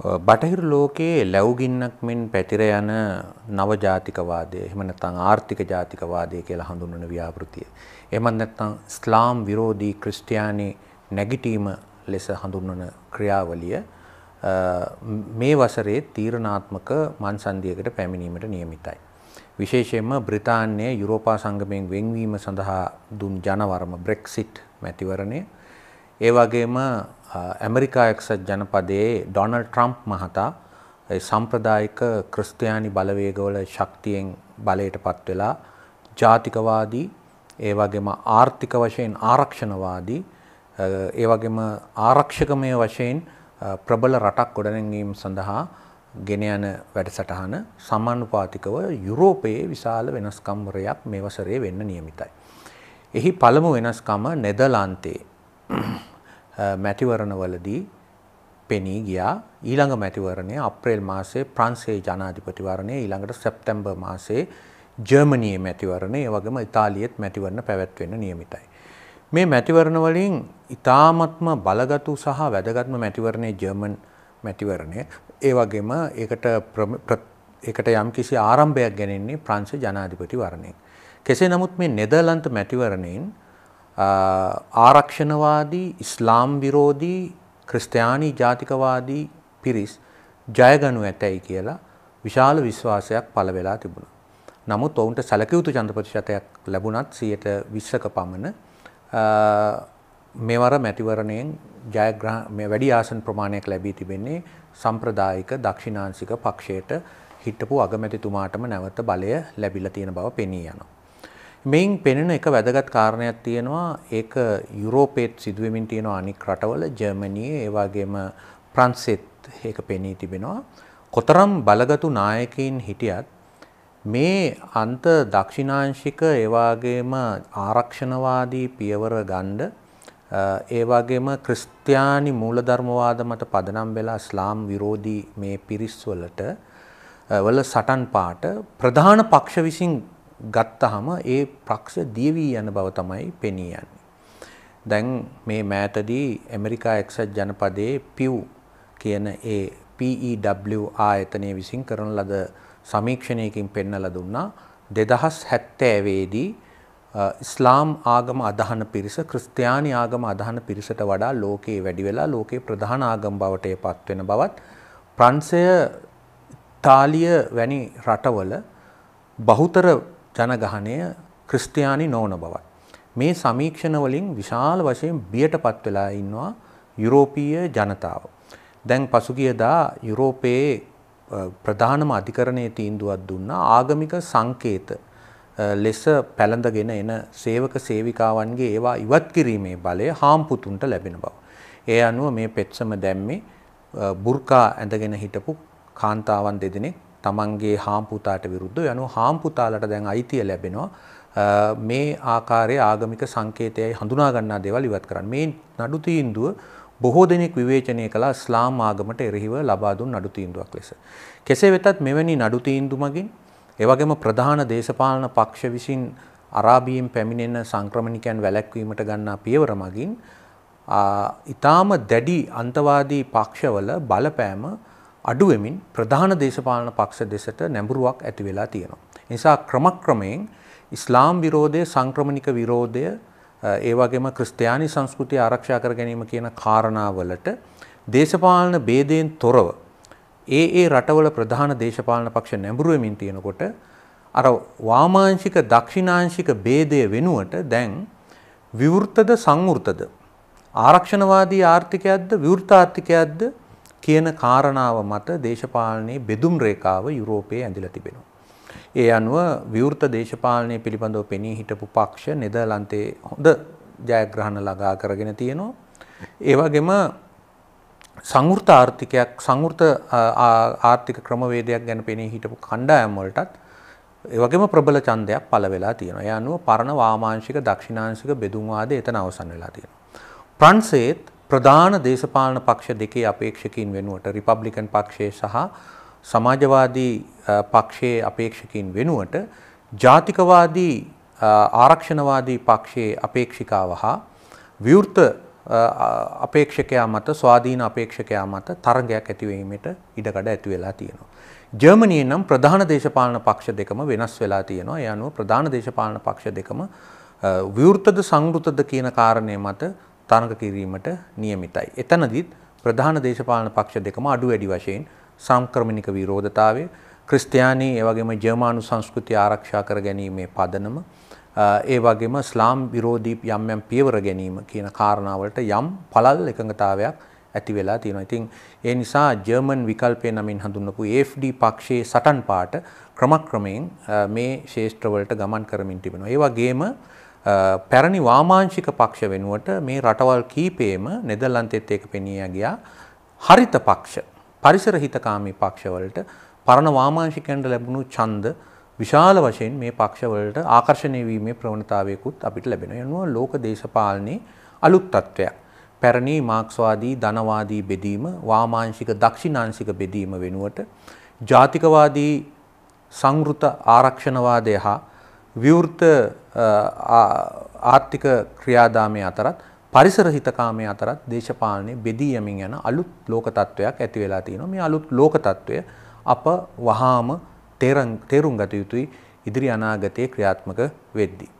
බටහිර ලෝකයේ ලැබුගින්නක් මෙන් පැතිර යන නවජාතිකවාදය එහෙම නැත්නම් ආර්ථික ජාතිකවාදය කියලා හඳුන්වන ව්‍යාපෘතිය. එහෙම නැත්නම් ඉස්ලාම් විරෝධී ක්‍රිස්තියානි නැගිටීම ලෙස හඳුන්වන ක්‍රියාවලිය මේ වසරේ තීරණාත්මක මන්සන්ධියකට පැමිණීමට නියමිතයි. විශේෂයෙන්ම බ්‍රිතාන්‍ය යුරෝපා සංගමයෙන් වෙන්වීම සඳහා දුන් ජනවරම බ්‍රෙක්සිට් මැතිවරණය ඒ වගේම ඇමරිකා එක්සත් ජනපදයේ ඩොනල්ඩ් ට්‍රම්ප් මහතා සම්ප්‍රදායික ක්‍රිස්තියානි බලවේගවල ශක්තියෙන් බලයටපත් වෙලා ජාතිකවාදී ඒ වගේම ආර්ථික වශයෙන් ආරක්ෂණවාදී ඒ වගේම ආරක්ෂකමය වශයෙන් ප්‍රබල රටක් ගොඩනැගීම සඳහා ගෙන යන වැඩසටහන සමනුපාතිකව යුරෝපයේ විශාල වෙනස්කම් වරයක් මේ වසරේ වෙන්න නියමිතයි. එහි පළමු වෙනස්කම නෙදර්ලාන්තයේ මැතිවරණවලදී පෙනී ගියා ඊළඟ මැතිවරණය අප්‍රේල් මාසේ ප්‍රන්සේ ජනාධිපතිවරණය ඊළඟට සැප්තැම්බර් මාසේ ජර්මනියේ මැතිවරණය ඒ වගේම ඉතාලියෙත් මැතිවරණ පැවැත්වෙන්න නියමිතයි. මේ මැතිවරණ වලින් ඉතාමත්ම බලගතු සහ වැදගත්ම මැතිවරණය ජර්මන් මැතිවරණය. ඒ වගේම ඒකට ඒකට යම්කිසි ආරම්භයක් ගැනෙන්නේ ප්‍රංශ ජනාධිපතිවරණයෙන්. කෙසේ නමුත් මේ නෙදර්ලන්ත මැතිවරණයෙන් ආරක්ෂණවාදී ඉස්ලාම් විරෝධී ක්‍රිස්තියානි ජාතිකවාදී පිරිස් ජයගනු ඇතැයි කියලා විශාල විශ්වාසයක් පළ වෙලා තිබුණා. නමුත් ඔවුන්ට සැලකියුතු ඡන්ද ප්‍රතිශතයක් ලැබුණත් 120ක පමණ මෙවර මැතිවරණයෙන් ජයග්‍රහණ මේ වැඩි ආසන ප්‍රමාණයක් ලැබී තිබෙන්නේ සම්ප්‍රදායික දක්ෂිණාංශික පක්ෂයට හිටපු අගමැතිතුමාටම නැවත බලය ලැබිලා තියෙන බව පෙනී යනවා. මෙයින් පෙනෙන එක වැදගත් කාරණයක් තියෙනවා ඒක යුරෝපේත් සිදුවමින් තියෙන අනික් රටවල ජර්මනියේ ඒ වගේම ප්‍රංසෙත් ඒක පෙනී තිබෙනවා. කොතරම් බලගතු නායකයින් හිටියත් මේ අන්ත දක්ෂිනාංශික ඒ වගේම ආරක්ෂණවාදී පියවර ගන්න ඒ වගේම ක්‍රිස්තියානි මූලධර්මවාද මත පදනම් වෙලා ස්ලාම් විරෝධී මේ පිරිස්වලට වල සටන් පාට ප්‍රධාන පක්ෂ විසින් ගත්තහම ඒ ප්‍රක්ෂ දියවී යන බව තමයි පෙනී යන්නේ. දැන් මේ මෑතදී ඇමරිකා එක්සත් ජනපදයේ පිව් කියන ඒ PEW ආයතනය විසින් කරන ලද සමීක්ෂණයකින් පෙන්වලා දුන්නා 2070 වේදී ඉස්ලාම් ආගම අදහන පිරිස ක්‍රිස්තියානි ආගම අදහන පිරිසට වඩා ලෝකේ වැඩි වෙලා ලෝකේ ප්‍රධාන ආගම් බවට එපත් වෙන බවත් ප්‍රංශය ඉතාලිය වැනි රටවල බහුතර ජනගහනය ක්‍රිස්ටයානි නොවන බවත්. මේ සමීක්ෂණ වලින් විශාල වශයෙන් බියට පත් වෙලා ඉන්නවා යුරෝපීය ජනතාව. දැන් පසුගියදා යුරෝපයේ ප්‍රධානම අධිකරණයේ තීන්දුවක් දුන්න ආගමික සංකේත ලෙස පැළඳගෙන එන සේවක සේවිකාවන්ගේ ඒවා ඉවත් කිරීමේ බලය හාම්පුතුන්ට ලැබෙන බව. ඒ අනුව මේ පෙත්සම දැම්මේ බුර්කා ඇඳගෙන හිටපු කාන්තාවන් දෙදෙනෙක් තමන්ගේ හාම්පුතාට විරුද්ධ යනු හාම්පුතාලට දැන් අයිතිය ලැබෙනවා මේ ආකාරය ආගමික සංකේතයයි හඳුනා ගන්නා දේවල් ඉවත් කරන්න. මේ නඩු තීන්දුව බොහෝ දෙනෙක් විවේචනය කළා ස්ලාම් ආගමට එරෙහිව ලබා දුන් නඩු තීන්දුවක් ලෙස. කෙසේ වෙතත් මෙවැනි නඩු තීන්දු මගින් එවැගේම ප්‍රධාන දේශපාලන පක්ෂ විසින් අරාබියෙන් පැමිණෙන සංක්‍රමණිකයන් වැළැක්වීමට ගන්නා පියවර මගින් ඊටාම දැඩි අන්තවාදී පක්ෂවල බලපෑම අඩුවමින් ප්‍රධාන දේශපාලන පක්ෂ දෙසට නැඹුරුවක් ඇති වෙලා තියෙනවා. නිසා ක්‍රමක්‍රමයෙන් ඉස්ලාම් විරෝධය සංක්‍රමණික විරෝධය ඒ වගේම ක්‍රිස්තියානි සංස්කෘතිය ආරක්ෂා කර ගැනීම කියන කාරණාවලට දේශපාලන ભેදයෙන් තොරව ඒ ඒ රටවල ප්‍රධාන දේශපාලන පක්ෂ නැඹුරු වෙමින් තියෙනකොට අර වාමාංශික දක්ෂිනාංශික ભેදය වෙනුවට දැන් විවෘතද සංවෘතද ආරක්ෂණවාදී ආර්ථිකයක්ද විවෘත ආර්ථිකයක්ද කියන කාරණාව මත දේශපාලනයේ බෙදුම් රේඛාව යුරෝපයේ ඇඳිලා තිබෙනවා. ඒ අනුව විවෘත දේශපාලනය පිළිබඳව පෙනී හිටපු පක්ෂ නෙදර්ලන්තයේ හොඳ ජයග්‍රහණ ලඟා කරගෙන තියෙනවා. ඒ වගේම සංවෘත ආර්ථිකයක් සංවෘත ආර්ථික ක්‍රමවේදයක් ගැන පෙනී හිටපු කණ්ඩායම් වලටත් ඒ වගේම ප්‍රබල ඡන්දයක් පළ වෙලා තියෙනවා. ඒ අනුව පරණ වාමාංශික දක්ෂිණාංශික බෙදුම් වාදය එතන අවසන් වෙලා තියෙනවා. ප්‍රංශයේත් ප්‍රධාන දේශපාලන පක්ෂ දෙකේ අපේක්ෂකින් වෙනුවට රිපබ්ලිකන් පක්ෂය සහ සමාජවාදී පක්ෂයේ අපේක්ෂකින් වෙනුවට ජාතිකවාදී ආරක්ෂණවාදී පක්ෂයේ අපේක්ෂිකාව හා විවෘත අපේක්ෂකයා මත ස්වාධීන අපේක්ෂකයා මත තරගයක් ඇතිවීමට ඉඩකඩ ඇති වෙලා තියෙනවා. ජර්මනියෙන් නම් ප්‍රධාන දේශපාලන පක්ෂ දෙකම වෙනස් වෙලා තියෙනවා. ඒ අනුව ප්‍රධාන දේශපාලන පක්ෂ දෙකම විවෘතද සංගෘතද කියන කාරණය මත තරඟ කිරීමට නියමිතයි. එතනදිත් ප්‍රධාන දේශපාලන පක්ෂ දෙකම අඩු වැඩි වශයෙන් සංක්‍රමණික විරෝධතාවය ක්‍රිස්තියානී ඒ වගේම ජර්මානු සංස්කෘතිය ආරක්ෂා කර ගැනීමේ පදනම ඒ වගේම ස්ලාම් විරෝධී යම් යම් පියවර ගැනීම කියන කාරණාවලට යම් පළල් එකඟතාවයක් ඇති වෙලා තියෙනවා. ඉතින් ඒ නිසා ජර්මන් විකල්පය නමින් හඳුන්වපු AFD පක්ෂයේ සටන් පාට ක්‍රමක්‍රමයෙන් මේ ශේෂ්ත්‍රවලට ගමන් කරමින් තිබෙනවා. ඒ වගේම පැරණි වාමාංශික පක්ෂ වෙනුවට මේ රටවල් කීපේම නෙදර්ලන්තෙත් ඒක පෙනී ගියා හරිත පක්ෂ පරිසර හිතකාමී පක්ෂවලට පරණ වාමාංශිකයන්ට ලැබුණු ඡන්ද විශාල වශයෙන් මේ පක්ෂවලට ආකර්ෂණය වීමේ ප්‍රවණතාවයකුත් අපිට ලැබෙනවා. එනවා ලෝක දේශපාලනයේ අලුත් තත්ත්වයක්. පැරණි මාක්ස්වාදී ධනවාදී බෙදීම වාමාංශික දක්ෂිණාංශික බෙදීම වෙනුවට ජාතිකවාදී සංෘත ආරක්ෂණවාදය හා විවෘත ආර්ථික ක්‍රියාදාමය අතරත් පරිසර හිතකාමය අතරත් දේශපාලනය බෙදී යමින් යන අලුත් ලෝක තත්ත්වයක් ඇති වෙලා තියෙනවා. මේ අලුත් ලෝක තත්ත්වය අප වහාම තේරුම් ගත යුතුයි ඉදිරි අනාගතයේ ක්‍රියාත්මක වෙද්දී.